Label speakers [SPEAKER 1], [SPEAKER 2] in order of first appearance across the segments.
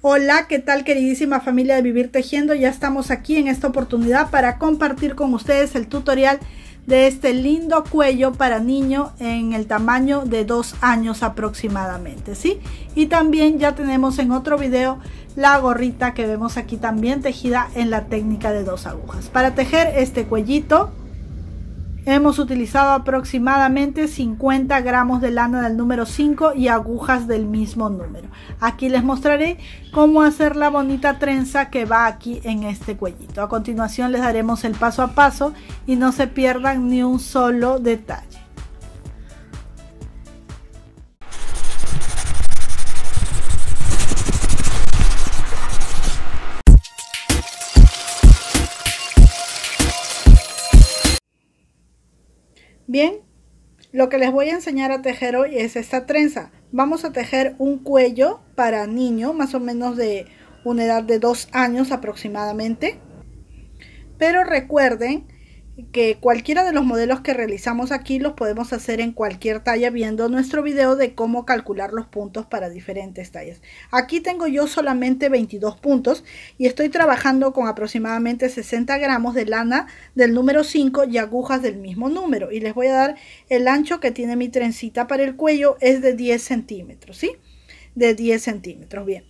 [SPEAKER 1] Hola, ¿qué tal queridísima familia de Vivir Tejiendo? Ya estamos aquí en esta oportunidad para compartir con ustedes el tutorial de este lindo cuello para niño en el tamaño de 2 años aproximadamente, ¿sí? Y también ya tenemos en otro video la gorrita que vemos aquí también tejida en la técnica de dos agujas. Para tejer este cuellito Hemos utilizado aproximadamente 50 gramos de lana del número 5 y agujas del mismo número. Aquí les mostraré cómo hacer la bonita trenza que va aquí en este cuellito. A continuación les daremos el paso a paso y no se pierdan ni un solo detalle. lo que les voy a enseñar a tejer hoy es esta trenza. Vamos a tejer un cuello para niño, más o menos de una edad de dos años aproximadamente. Pero recuerden que cualquiera de los modelos que realizamos aquí los podemos hacer en cualquier talla viendo nuestro video de cómo calcular los puntos para diferentes tallas. Aquí tengo yo solamente 22 puntos y estoy trabajando con aproximadamente 60 gramos de lana del número 5 y agujas del mismo número. Y les voy a dar el ancho que tiene mi trencita para el cuello es de 10 centímetros, ¿sí? De 10 centímetros, bien.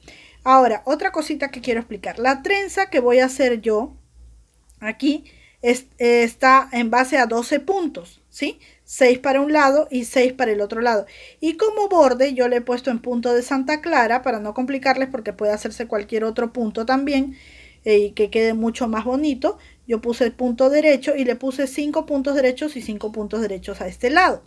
[SPEAKER 1] Ahora, otra cosita que quiero explicar. La trenza que voy a hacer yo aquí está en base a 12 puntos, ¿sí? 6 para un lado y 6 para el otro lado. Y como borde yo le he puesto en punto de Santa Clara para no complicarles porque puede hacerse cualquier otro punto también eh, y que quede mucho más bonito. Yo puse el punto derecho y le puse 5 puntos derechos y 5 puntos derechos a este lado.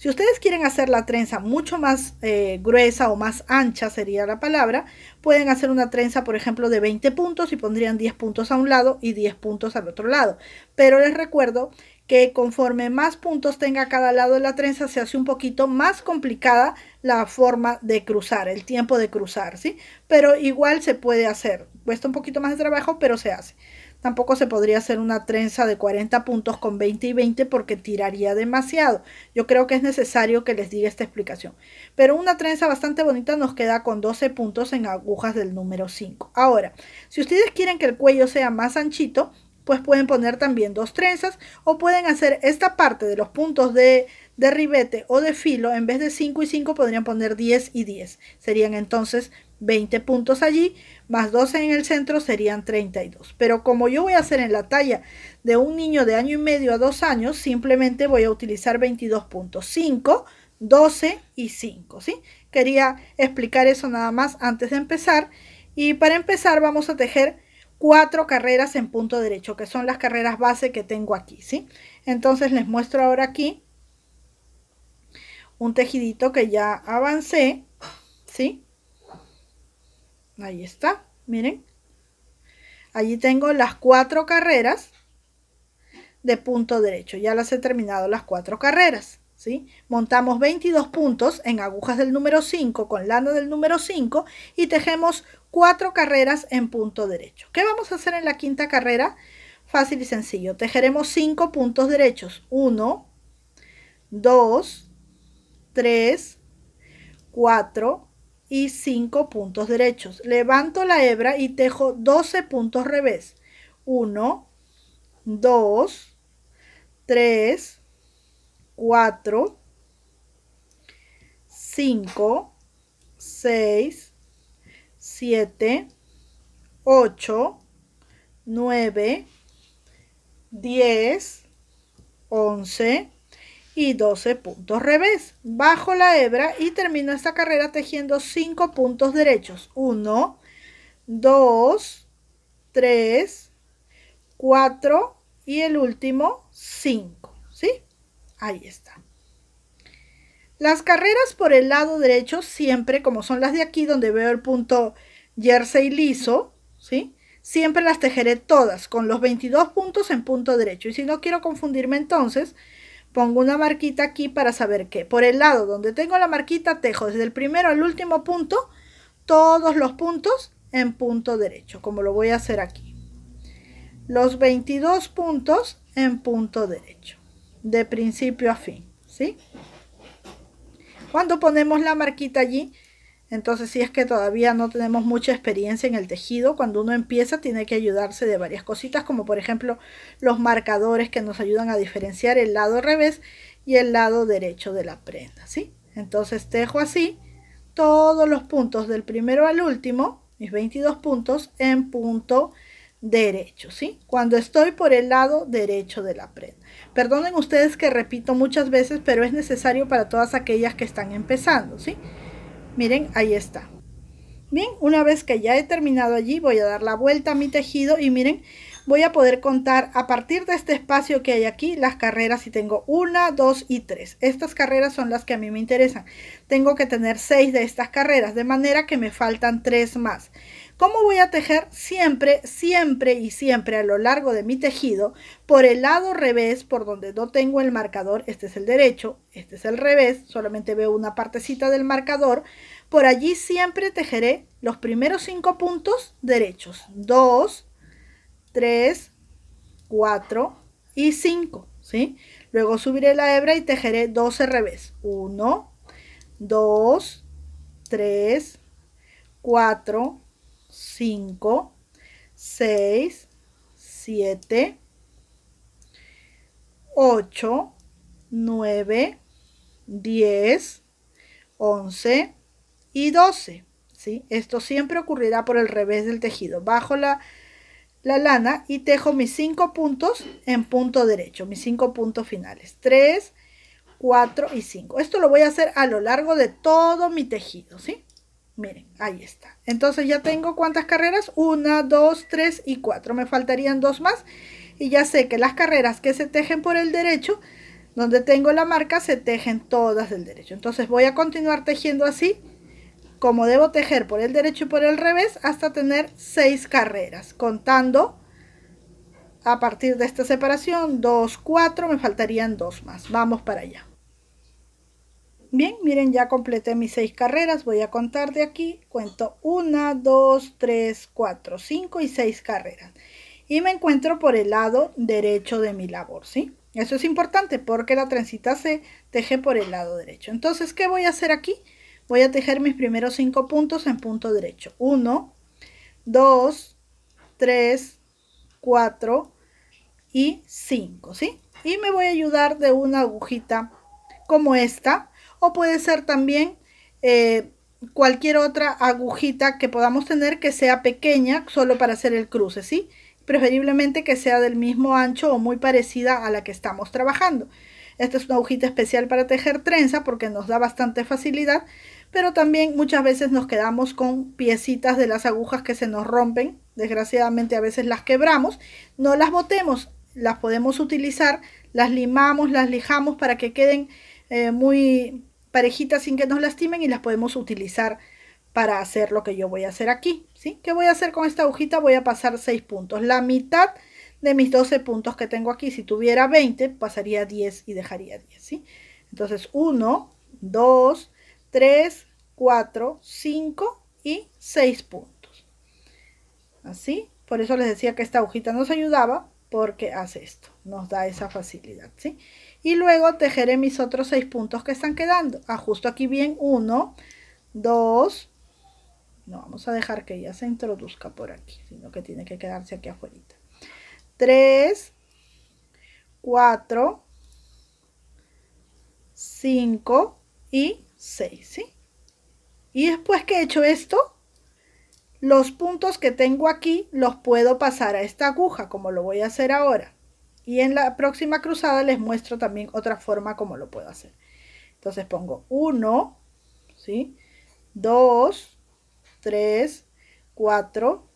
[SPEAKER 1] Si ustedes quieren hacer la trenza mucho más eh, gruesa o más ancha, sería la palabra, pueden hacer una trenza, por ejemplo, de 20 puntos y pondrían 10 puntos a un lado y 10 puntos al otro lado. Pero les recuerdo que conforme más puntos tenga cada lado de la trenza, se hace un poquito más complicada la forma de cruzar, el tiempo de cruzar, ¿sí? Pero igual se puede hacer. Cuesta un poquito más de trabajo, pero se hace. Tampoco se podría hacer una trenza de 40 puntos con 20 y 20 porque tiraría demasiado. Yo creo que es necesario que les diga esta explicación. Pero una trenza bastante bonita nos queda con 12 puntos en agujas del número 5. Ahora, si ustedes quieren que el cuello sea más anchito, pues pueden poner también dos trenzas o pueden hacer esta parte de los puntos de, de ribete o de filo, en vez de 5 y 5 podrían poner 10 y 10. Serían entonces 20 puntos allí, más 12 en el centro serían 32. Pero como yo voy a hacer en la talla de un niño de año y medio a dos años, simplemente voy a utilizar 22 puntos, 5, 12 y 5, ¿sí? Quería explicar eso nada más antes de empezar. Y para empezar vamos a tejer cuatro carreras en punto derecho, que son las carreras base que tengo aquí, ¿sí? Entonces les muestro ahora aquí un tejidito que ya avancé, ¿sí? Ahí está, miren. Allí tengo las cuatro carreras de punto derecho. Ya las he terminado las cuatro carreras. ¿sí? Montamos 22 puntos en agujas del número 5 con lana del número 5 y tejemos cuatro carreras en punto derecho. ¿Qué vamos a hacer en la quinta carrera? Fácil y sencillo. Tejeremos cinco puntos derechos. 1, 2, 3, 4, y 5 puntos derechos. Levanto la hebra y tejo 12 puntos revés. 1, 2, 3, 4, 5, 6, 7, 8, 9, 10, 11, y 12 puntos revés. Bajo la hebra y termino esta carrera tejiendo 5 puntos derechos. 1, 2, 3, 4 y el último 5. ¿Sí? Ahí está. Las carreras por el lado derecho siempre, como son las de aquí donde veo el punto jersey liso, ¿sí? Siempre las tejeré todas con los 22 puntos en punto derecho. Y si no quiero confundirme entonces, pongo una marquita aquí para saber que por el lado donde tengo la marquita tejo desde el primero al último punto todos los puntos en punto derecho, como lo voy a hacer aquí. Los 22 puntos en punto derecho, de principio a fin, ¿sí? Cuando ponemos la marquita allí, entonces, si es que todavía no tenemos mucha experiencia en el tejido, cuando uno empieza tiene que ayudarse de varias cositas, como por ejemplo los marcadores que nos ayudan a diferenciar el lado revés y el lado derecho de la prenda, ¿sí? Entonces tejo así todos los puntos del primero al último, mis 22 puntos, en punto derecho, ¿sí? Cuando estoy por el lado derecho de la prenda. Perdonen ustedes que repito muchas veces, pero es necesario para todas aquellas que están empezando, ¿sí? sí Miren, ahí está. Bien, una vez que ya he terminado allí, voy a dar la vuelta a mi tejido y miren, voy a poder contar a partir de este espacio que hay aquí las carreras y tengo una, dos y tres. Estas carreras son las que a mí me interesan. Tengo que tener seis de estas carreras, de manera que me faltan tres más. ¿Cómo voy a tejer? Siempre, siempre y siempre a lo largo de mi tejido, por el lado revés, por donde no tengo el marcador, este es el derecho, este es el revés, solamente veo una partecita del marcador, por allí siempre tejeré los primeros cinco puntos derechos, 2, 3, 4 y 5, ¿sí? Luego subiré la hebra y tejeré 12 revés, 1, 2, 3, 4, 5, 6, 7, 8, 9, 10, 11 y 12. ¿sí? Esto siempre ocurrirá por el revés del tejido. Bajo la, la lana y tejo mis 5 puntos en punto derecho, mis 5 puntos finales. 3, 4 y 5. Esto lo voy a hacer a lo largo de todo mi tejido, ¿sí? Miren, ahí está. Entonces ya tengo cuántas carreras. Una, dos, tres y cuatro. Me faltarían dos más. Y ya sé que las carreras que se tejen por el derecho, donde tengo la marca, se tejen todas del derecho. Entonces voy a continuar tejiendo así, como debo tejer por el derecho y por el revés, hasta tener seis carreras. Contando a partir de esta separación, dos, cuatro, me faltarían dos más. Vamos para allá. Bien, miren, ya completé mis seis carreras. Voy a contar de aquí. Cuento una, 2, 3, 4, 5 y seis carreras. Y me encuentro por el lado derecho de mi labor, ¿sí? Eso es importante porque la trencita se teje por el lado derecho. Entonces, ¿qué voy a hacer aquí? Voy a tejer mis primeros cinco puntos en punto derecho. 1, 2, 3, 4 y 5, ¿sí? Y me voy a ayudar de una agujita como esta o puede ser también eh, cualquier otra agujita que podamos tener que sea pequeña solo para hacer el cruce, ¿sí? Preferiblemente que sea del mismo ancho o muy parecida a la que estamos trabajando. Esta es una agujita especial para tejer trenza porque nos da bastante facilidad, pero también muchas veces nos quedamos con piecitas de las agujas que se nos rompen. Desgraciadamente a veces las quebramos, no las botemos, las podemos utilizar, las limamos, las lijamos para que queden eh, muy parejitas sin que nos lastimen y las podemos utilizar para hacer lo que yo voy a hacer aquí, ¿sí? ¿Qué voy a hacer con esta agujita? Voy a pasar 6 puntos, la mitad de mis 12 puntos que tengo aquí. Si tuviera 20, pasaría 10 y dejaría 10, ¿sí? Entonces 1, 2, 3, 4, 5 y 6 puntos. Así, por eso les decía que esta agujita nos ayudaba porque hace esto, nos da esa facilidad, ¿sí? sí y luego tejeré mis otros seis puntos que están quedando. Ajusto ah, aquí bien uno, dos, no vamos a dejar que ya se introduzca por aquí, sino que tiene que quedarse aquí afuera. tres, cuatro, cinco y seis, ¿sí? Y después que he hecho esto, los puntos que tengo aquí los puedo pasar a esta aguja, como lo voy a hacer ahora. Y en la próxima cruzada les muestro también otra forma como lo puedo hacer. Entonces pongo 1, ¿sí? 2, 3, 4,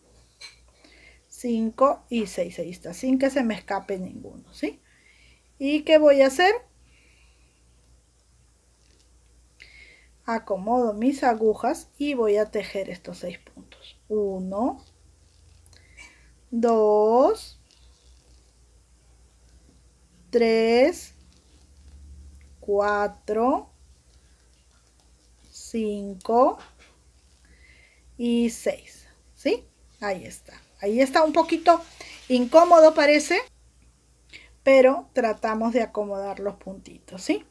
[SPEAKER 1] 5 y 6. Ahí está, sin que se me escape ninguno, ¿sí? ¿Y qué voy a hacer? Acomodo mis agujas y voy a tejer estos 6 puntos. 1, 2, 3, 4, 5 y 6. ¿Sí? Ahí está. Ahí está un poquito incómodo parece, pero tratamos de acomodar los puntitos, ¿sí?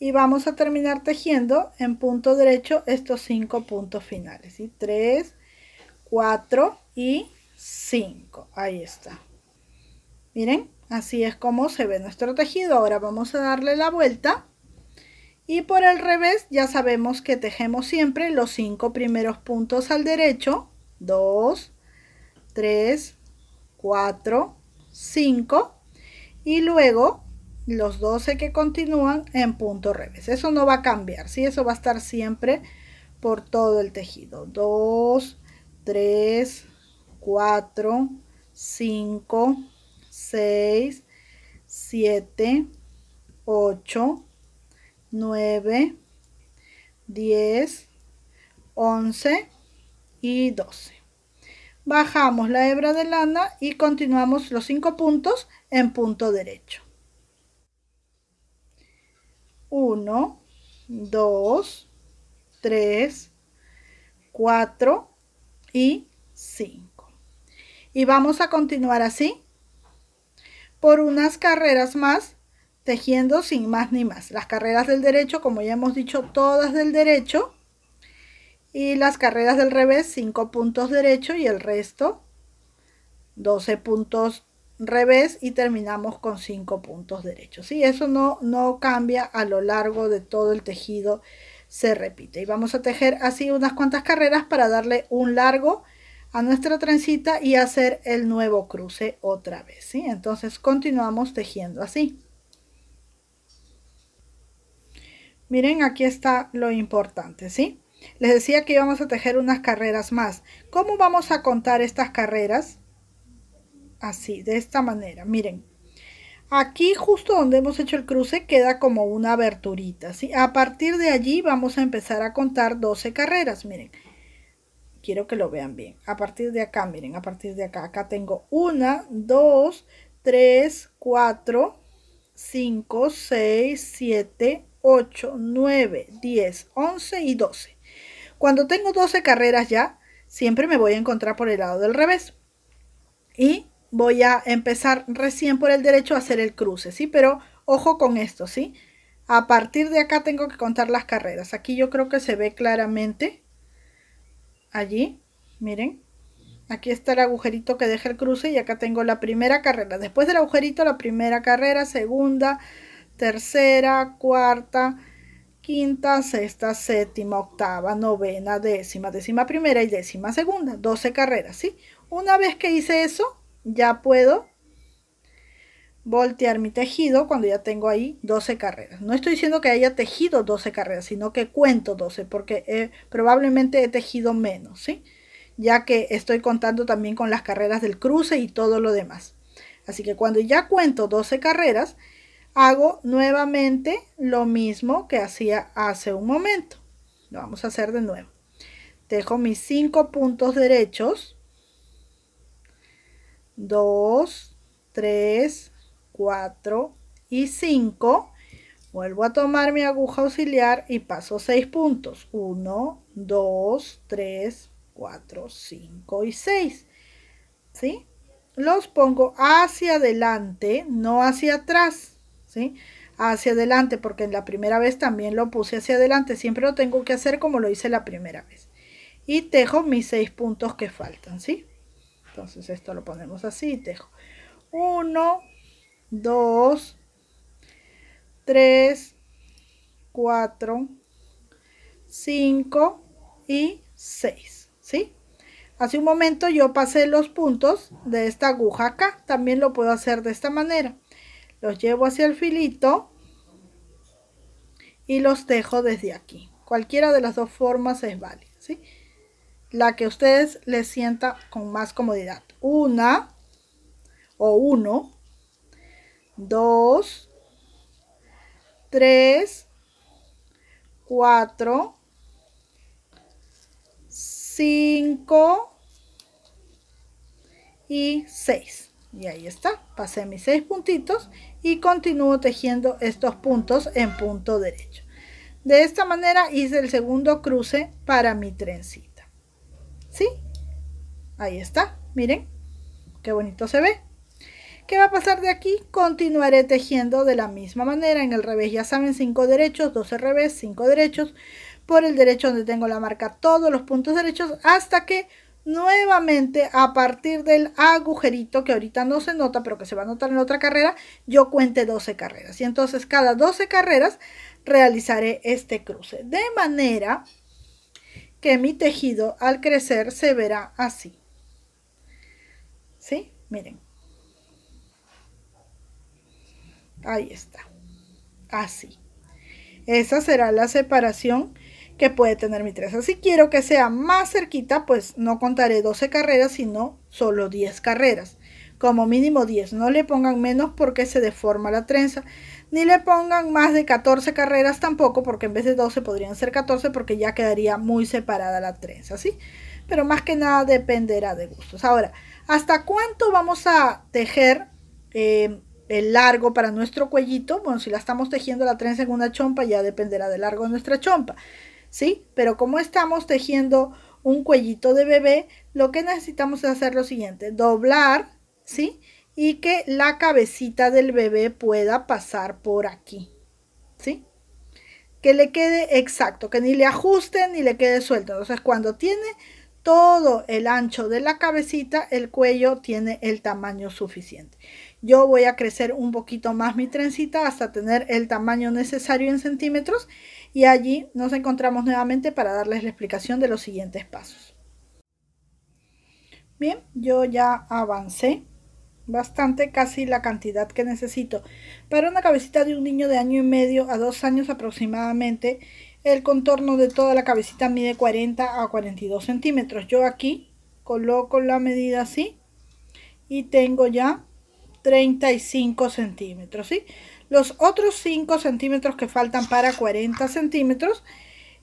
[SPEAKER 1] Y vamos a terminar tejiendo en punto derecho estos 5 puntos finales, ¿sí? 3, 4 y 5. Ahí está. Miren, Así es como se ve nuestro tejido. Ahora vamos a darle la vuelta. Y por el revés ya sabemos que tejemos siempre los cinco primeros puntos al derecho. 2, 3, 4, 5. Y luego los 12 que continúan en punto revés. Eso no va a cambiar, ¿sí? Eso va a estar siempre por todo el tejido. 2, 3, 4, 5, 6, 7, 8, 9, 10, 11 y 12. Bajamos la hebra de lana y continuamos los 5 puntos en punto derecho. 1, 2, 3, 4 y 5. Y vamos a continuar así por unas carreras más, tejiendo sin más ni más. Las carreras del derecho, como ya hemos dicho, todas del derecho. Y las carreras del revés, 5 puntos derecho y el resto, 12 puntos revés y terminamos con 5 puntos derechos. y Eso no, no cambia a lo largo de todo el tejido, se repite. Y vamos a tejer así unas cuantas carreras para darle un largo a nuestra trencita y hacer el nuevo cruce otra vez, ¿sí? Entonces continuamos tejiendo así. Miren, aquí está lo importante, ¿sí? Les decía que íbamos a tejer unas carreras más. ¿Cómo vamos a contar estas carreras? Así, de esta manera, miren. Aquí justo donde hemos hecho el cruce queda como una aberturita, ¿sí? A partir de allí vamos a empezar a contar 12 carreras, miren quiero que lo vean bien. A partir de acá, miren, a partir de acá, acá tengo 1, 2, 3, 4, 5, 6, 7, 8, 9, 10, 11 y 12. Cuando tengo 12 carreras ya, siempre me voy a encontrar por el lado del revés. Y voy a empezar recién por el derecho a hacer el cruce, ¿sí? Pero ojo con esto, ¿sí? A partir de acá tengo que contar las carreras. Aquí yo creo que se ve claramente allí, miren, aquí está el agujerito que deja el cruce y acá tengo la primera carrera. Después del agujerito, la primera carrera, segunda, tercera, cuarta, quinta, sexta, séptima, octava, novena, décima, décima primera y décima segunda. 12 carreras, ¿sí? Una vez que hice eso, ya puedo voltear mi tejido cuando ya tengo ahí 12 carreras. No estoy diciendo que haya tejido 12 carreras, sino que cuento 12, porque eh, probablemente he tejido menos, ¿sí? Ya que estoy contando también con las carreras del cruce y todo lo demás. Así que cuando ya cuento 12 carreras, hago nuevamente lo mismo que hacía hace un momento. Lo vamos a hacer de nuevo. Dejo mis 5 puntos derechos. 2, 3, 4 y 5. Vuelvo a tomar mi aguja auxiliar y paso 6 puntos. 1, 2, 3, 4, 5 y 6. ¿Sí? Los pongo hacia adelante, no hacia atrás. ¿Sí? Hacia adelante, porque en la primera vez también lo puse hacia adelante. Siempre lo tengo que hacer como lo hice la primera vez. Y tejo mis 6 puntos que faltan, ¿sí? Entonces esto lo ponemos así, tejo. 1, 2, 3, 4, 5 y 6, ¿sí? Hace un momento yo pasé los puntos de esta aguja acá, también lo puedo hacer de esta manera. Los llevo hacia el filito y los tejo desde aquí. Cualquiera de las dos formas es válida, ¿sí? La que a ustedes les sienta con más comodidad. Una o uno 2, 3, 4, 5 y 6. Y ahí está, pasé mis 6 puntitos y continúo tejiendo estos puntos en punto derecho. De esta manera hice el segundo cruce para mi trencita. ¿Sí? Ahí está, miren, qué bonito se ve. ¿Qué va a pasar de aquí? Continuaré tejiendo de la misma manera. En el revés, ya saben, 5 derechos, 12 revés, 5 derechos. Por el derecho donde tengo la marca todos los puntos derechos hasta que nuevamente a partir del agujerito que ahorita no se nota pero que se va a notar en otra carrera, yo cuente 12 carreras. Y entonces cada 12 carreras realizaré este cruce. De manera que mi tejido al crecer se verá así. ¿Sí? Miren. Ahí está. Así. Esa será la separación que puede tener mi trenza, Si quiero que sea más cerquita, pues no contaré 12 carreras, sino solo 10 carreras. Como mínimo 10. No le pongan menos porque se deforma la trenza. Ni le pongan más de 14 carreras tampoco, porque en vez de 12 podrían ser 14, porque ya quedaría muy separada la trenza, ¿sí? Pero más que nada dependerá de gustos. Ahora, ¿hasta cuánto vamos a tejer eh, el largo para nuestro cuellito. Bueno, si la estamos tejiendo la trenza en una chompa, ya dependerá del largo de nuestra chompa, ¿sí? Pero como estamos tejiendo un cuellito de bebé, lo que necesitamos es hacer lo siguiente, doblar, ¿sí? Y que la cabecita del bebé pueda pasar por aquí, ¿sí? Que le quede exacto, que ni le ajuste ni le quede suelto. Entonces, cuando tiene todo el ancho de la cabecita, el cuello tiene el tamaño suficiente yo voy a crecer un poquito más mi trencita hasta tener el tamaño necesario en centímetros y allí nos encontramos nuevamente para darles la explicación de los siguientes pasos. Bien, yo ya avancé bastante, casi la cantidad que necesito. Para una cabecita de un niño de año y medio a dos años aproximadamente, el contorno de toda la cabecita mide 40 a 42 centímetros. Yo aquí coloco la medida así y tengo ya 35 centímetros, ¿sí? Los otros 5 centímetros que faltan para 40 centímetros,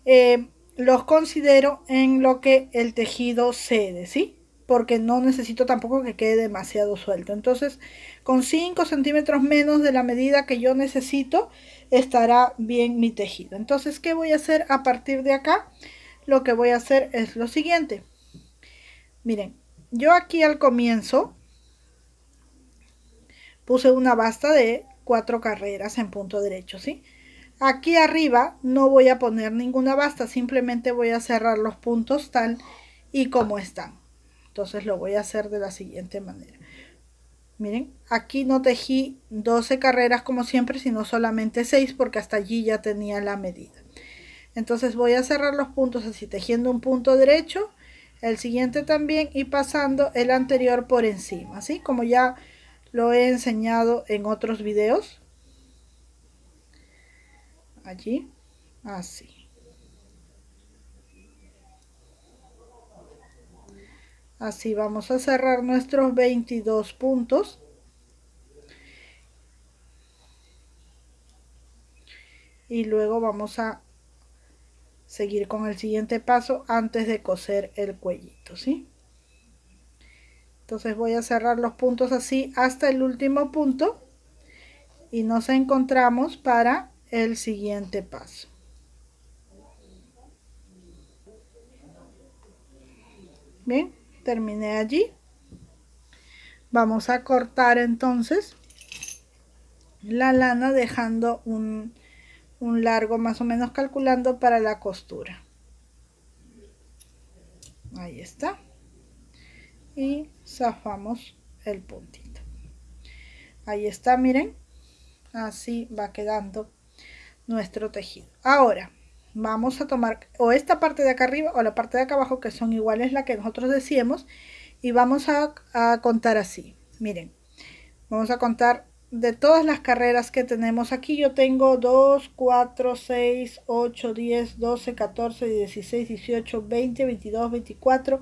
[SPEAKER 1] eh, los considero en lo que el tejido cede, ¿sí? Porque no necesito tampoco que quede demasiado suelto. Entonces, con 5 centímetros menos de la medida que yo necesito, estará bien mi tejido. Entonces, ¿qué voy a hacer a partir de acá? Lo que voy a hacer es lo siguiente. Miren, yo aquí al comienzo puse una basta de cuatro carreras en punto derecho, ¿sí? Aquí arriba no voy a poner ninguna basta, simplemente voy a cerrar los puntos tal y como están. Entonces lo voy a hacer de la siguiente manera. Miren, aquí no tejí 12 carreras como siempre, sino solamente 6 porque hasta allí ya tenía la medida. Entonces voy a cerrar los puntos así, tejiendo un punto derecho, el siguiente también y pasando el anterior por encima, así como ya lo he enseñado en otros videos. Allí, así. Así vamos a cerrar nuestros 22 puntos. Y luego vamos a seguir con el siguiente paso antes de coser el cuellito, ¿sí? Entonces voy a cerrar los puntos así hasta el último punto y nos encontramos para el siguiente paso. Bien, terminé allí. Vamos a cortar entonces la lana dejando un, un largo más o menos calculando para la costura. Ahí está y zafamos el puntito ahí está miren así va quedando nuestro tejido ahora vamos a tomar o esta parte de acá arriba o la parte de acá abajo que son iguales la que nosotros decíamos y vamos a, a contar así miren vamos a contar de todas las carreras que tenemos aquí yo tengo 2 4 6 8 10 12 14 16 18 20 22 24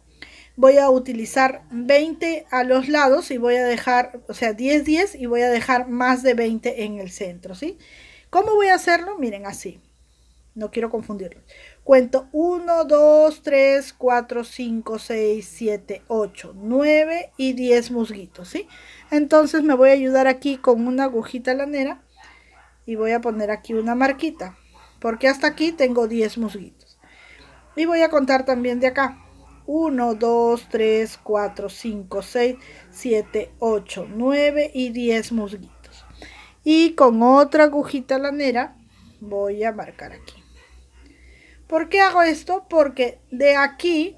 [SPEAKER 1] voy a utilizar 20 a los lados y voy a dejar, o sea, 10, 10 y voy a dejar más de 20 en el centro, ¿sí? ¿Cómo voy a hacerlo? Miren, así. No quiero confundirlo. Cuento 1, 2, 3, 4, 5, 6, 7, 8, 9 y 10 musguitos, ¿sí? Entonces me voy a ayudar aquí con una agujita lanera y voy a poner aquí una marquita. Porque hasta aquí tengo 10 musguitos. Y voy a contar también de acá. 1, 2, 3, 4, 5, 6, 7, 8, 9 y 10 musguitos. Y con otra agujita lanera voy a marcar aquí. ¿Por qué hago esto? Porque de aquí,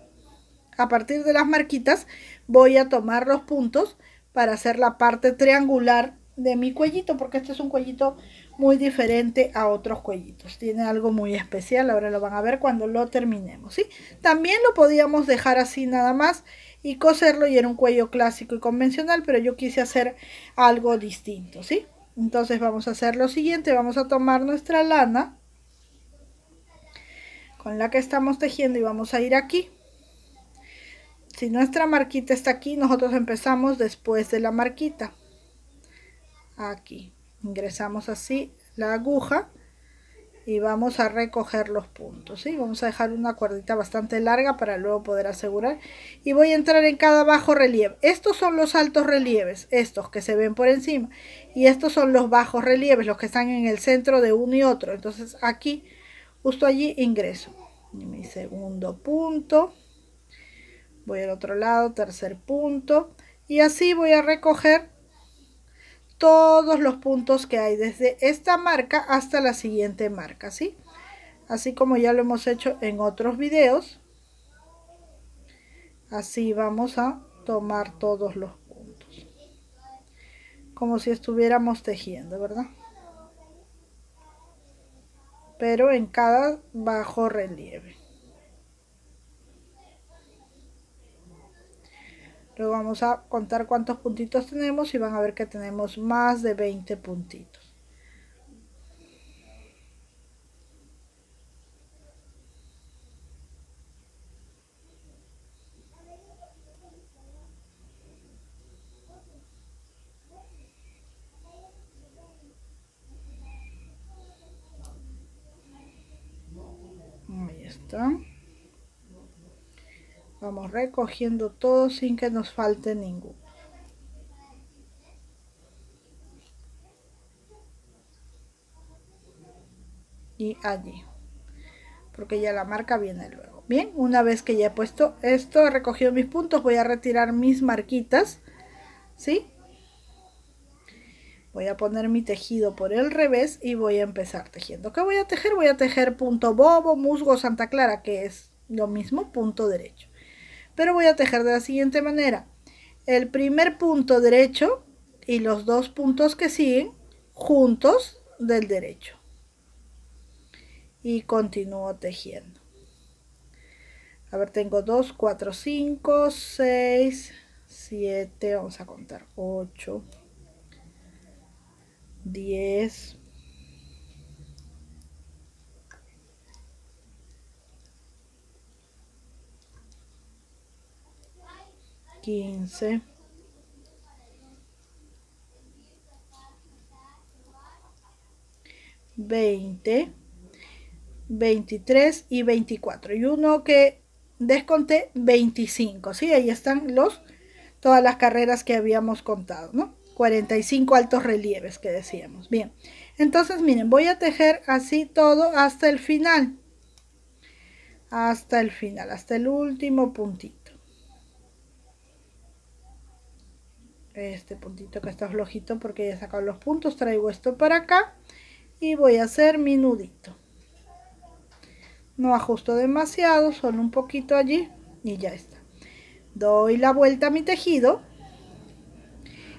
[SPEAKER 1] a partir de las marquitas, voy a tomar los puntos para hacer la parte triangular de mi cuellito, porque este es un cuellito muy diferente a otros cuellitos. Tiene algo muy especial, ahora lo van a ver cuando lo terminemos, ¿sí? También lo podíamos dejar así nada más y coserlo y era un cuello clásico y convencional, pero yo quise hacer algo distinto, ¿sí? Entonces vamos a hacer lo siguiente, vamos a tomar nuestra lana con la que estamos tejiendo y vamos a ir aquí. Si nuestra marquita está aquí, nosotros empezamos después de la marquita. Aquí ingresamos así la aguja y vamos a recoger los puntos y vamos a dejar una cuerdita bastante larga para luego poder asegurar y voy a entrar en cada bajo relieve estos son los altos relieves estos que se ven por encima y estos son los bajos relieves los que están en el centro de uno y otro entonces aquí justo allí ingreso mi segundo punto voy al otro lado tercer punto y así voy a recoger todos los puntos que hay desde esta marca hasta la siguiente marca, ¿sí? Así como ya lo hemos hecho en otros videos. Así vamos a tomar todos los puntos. Como si estuviéramos tejiendo, ¿verdad? Pero en cada bajo relieve. Luego vamos a contar cuántos puntitos tenemos y van a ver que tenemos más de 20 puntitos. Ahí está. Vamos recogiendo todo sin que nos falte ninguno. Y allí. Porque ya la marca viene luego. Bien, una vez que ya he puesto esto, he recogido mis puntos, voy a retirar mis marquitas. ¿Sí? voy a poner mi tejido por el revés y voy a empezar tejiendo. ¿Qué voy a tejer? Voy a tejer punto bobo, musgo, santa clara, que es lo mismo, punto derecho pero voy a tejer de la siguiente manera. El primer punto derecho y los dos puntos que siguen juntos del derecho. Y continúo tejiendo. A ver, tengo 2, 4, 5, 6, 7, vamos a contar 8, 10, 15 20 23 y 24 y uno que desconté 25 sí ahí están los todas las carreras que habíamos contado no 45 altos relieves que decíamos bien entonces miren voy a tejer así todo hasta el final hasta el final hasta el último puntito este puntito que está flojito porque ya he sacado los puntos traigo esto para acá y voy a hacer mi nudito no ajusto demasiado solo un poquito allí y ya está doy la vuelta a mi tejido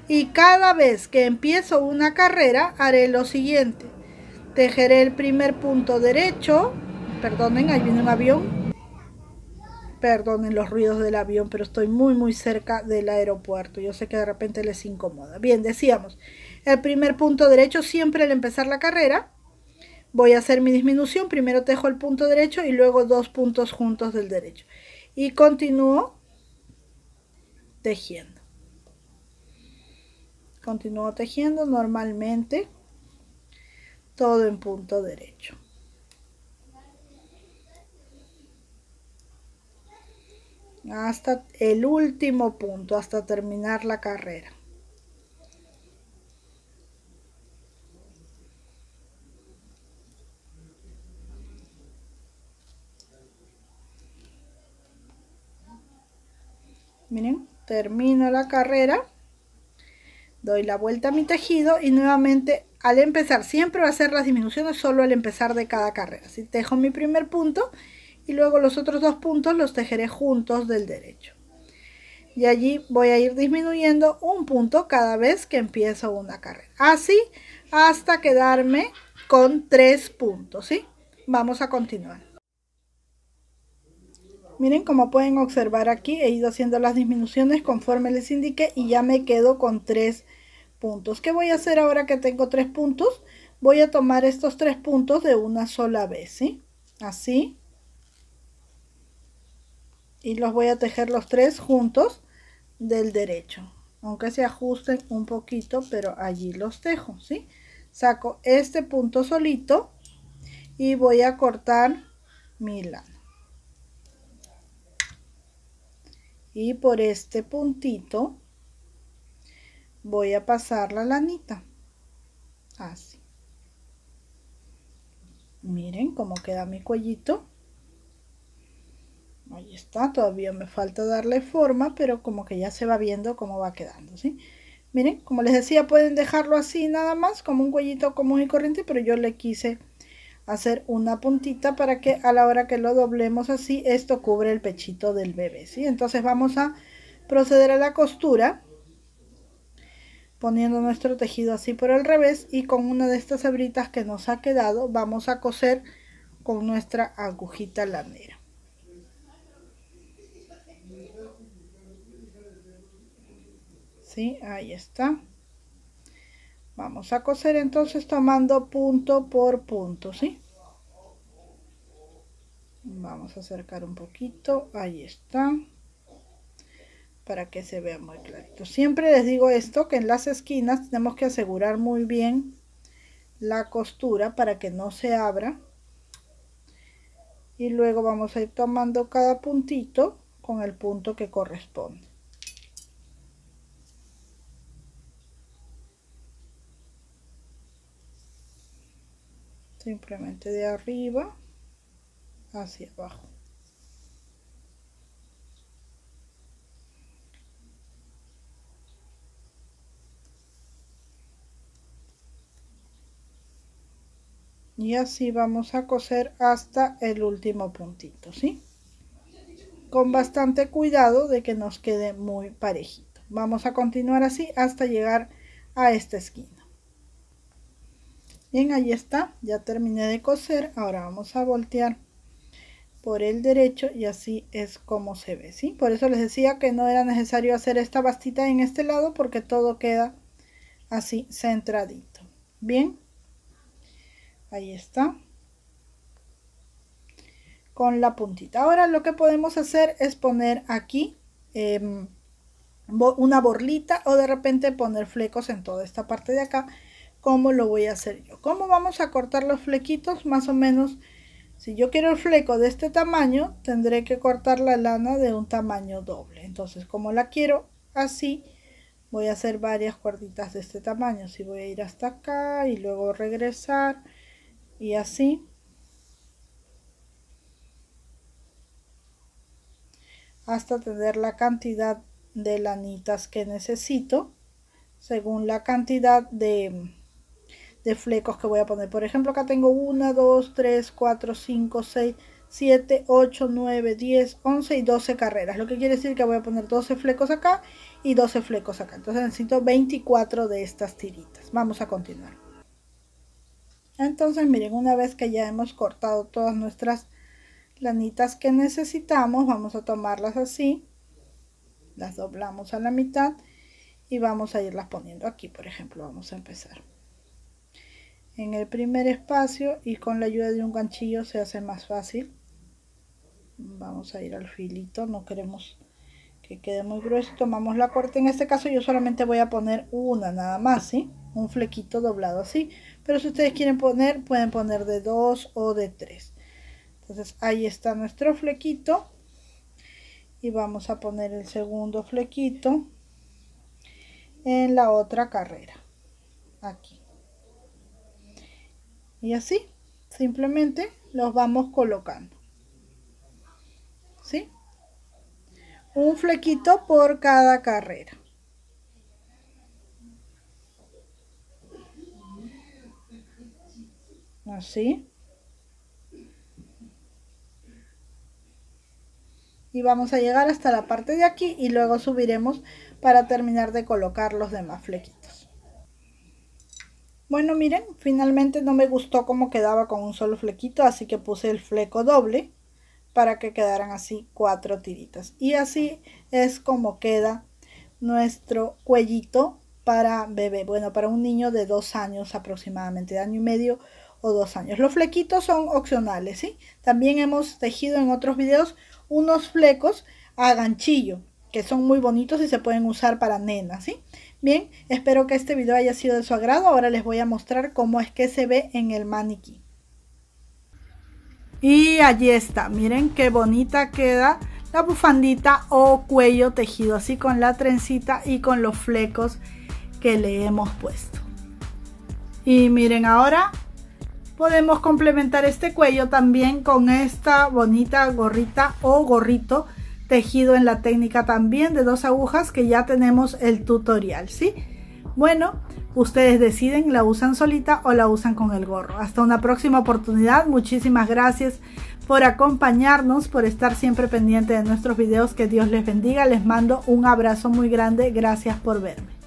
[SPEAKER 1] y cada vez que empiezo una carrera haré lo siguiente tejeré el primer punto derecho perdonen ahí viene un avión Perdonen los ruidos del avión, pero estoy muy muy cerca del aeropuerto. Yo sé que de repente les incomoda. Bien, decíamos, el primer punto derecho siempre al empezar la carrera. Voy a hacer mi disminución, primero tejo el punto derecho y luego dos puntos juntos del derecho. Y continúo tejiendo. Continúo tejiendo normalmente todo en punto derecho. hasta el último punto, hasta terminar la carrera. Miren, termino la carrera, doy la vuelta a mi tejido y nuevamente al empezar, siempre va a ser las disminuciones solo al empezar de cada carrera. si tejo mi primer punto y luego los otros dos puntos los tejeré juntos del derecho. Y allí voy a ir disminuyendo un punto cada vez que empiezo una carrera. Así hasta quedarme con tres puntos, ¿sí? Vamos a continuar. Miren como pueden observar aquí, he ido haciendo las disminuciones conforme les indiqué y ya me quedo con tres puntos. ¿Qué voy a hacer ahora que tengo tres puntos? Voy a tomar estos tres puntos de una sola vez, ¿sí? Así y los voy a tejer los tres juntos del derecho aunque se ajusten un poquito pero allí los tejo ¿sí? saco este punto solito y voy a cortar mi lana y por este puntito voy a pasar la lanita así miren cómo queda mi cuellito Ahí está, todavía me falta darle forma, pero como que ya se va viendo cómo va quedando, ¿sí? Miren, como les decía, pueden dejarlo así nada más, como un cuellito común y corriente, pero yo le quise hacer una puntita para que a la hora que lo doblemos así, esto cubre el pechito del bebé, ¿sí? Entonces vamos a proceder a la costura, poniendo nuestro tejido así por el revés y con una de estas hebritas que nos ha quedado, vamos a coser con nuestra agujita lanera. Ahí está. Vamos a coser entonces tomando punto por punto, ¿sí? Vamos a acercar un poquito, ahí está, para que se vea muy clarito. Siempre les digo esto, que en las esquinas tenemos que asegurar muy bien la costura para que no se abra. Y luego vamos a ir tomando cada puntito con el punto que corresponde. simplemente de arriba hacia abajo y así vamos a coser hasta el último puntito ¿sí? con bastante cuidado de que nos quede muy parejito vamos a continuar así hasta llegar a esta esquina bien ahí está ya terminé de coser ahora vamos a voltear por el derecho y así es como se ve ¿sí? por eso les decía que no era necesario hacer esta bastita en este lado porque todo queda así centradito bien ahí está con la puntita ahora lo que podemos hacer es poner aquí em, una borlita o de repente poner flecos en toda esta parte de acá cómo lo voy a hacer yo. ¿Cómo vamos a cortar los flequitos? Más o menos, si yo quiero el fleco de este tamaño, tendré que cortar la lana de un tamaño doble. Entonces, como la quiero así, voy a hacer varias cuerditas de este tamaño. Si voy a ir hasta acá y luego regresar y así. Hasta tener la cantidad de lanitas que necesito según la cantidad de, de flecos que voy a poner. Por ejemplo, acá tengo 1, 2, 3, 4, 5, 6, 7, 8, 9, 10, 11 y 12 carreras. Lo que quiere decir que voy a poner 12 flecos acá y 12 flecos acá. Entonces necesito 24 de estas tiritas. Vamos a continuar. Entonces miren, una vez que ya hemos cortado todas nuestras lanitas que necesitamos, vamos a tomarlas así. Las doblamos a la mitad y vamos a irlas poniendo aquí, por ejemplo. Vamos a empezar en el primer espacio y con la ayuda de un ganchillo se hace más fácil vamos a ir al filito no queremos que quede muy grueso tomamos la corte en este caso yo solamente voy a poner una nada más ¿sí? un flequito doblado así pero si ustedes quieren poner pueden poner de dos o de tres entonces ahí está nuestro flequito y vamos a poner el segundo flequito en la otra carrera aquí y así, simplemente los vamos colocando. ¿Sí? Un flequito por cada carrera. Así. y vamos a llegar hasta la parte de aquí y luego subiremos para terminar de colocar los demás flequitos. Bueno, miren, finalmente no me gustó cómo quedaba con un solo flequito, así que puse el fleco doble para que quedaran así cuatro tiritas. Y así es como queda nuestro cuellito para bebé, bueno, para un niño de dos años aproximadamente, de año y medio o dos años. Los flequitos son opcionales, ¿sí? También hemos tejido en otros videos unos flecos a ganchillo, que son muy bonitos y se pueden usar para nenas, ¿sí? Bien, espero que este video haya sido de su agrado. Ahora les voy a mostrar cómo es que se ve en el maniquí. Y allí está, miren qué bonita queda la bufandita o cuello tejido así con la trencita y con los flecos que le hemos puesto. Y miren ahora podemos complementar este cuello también con esta bonita gorrita o gorrito tejido en la técnica también de dos agujas que ya tenemos el tutorial, ¿sí? Bueno, ustedes deciden, la usan solita o la usan con el gorro. Hasta una próxima oportunidad, muchísimas gracias por acompañarnos, por estar siempre pendiente de nuestros videos, que Dios les bendiga, les mando un abrazo muy grande, gracias por verme.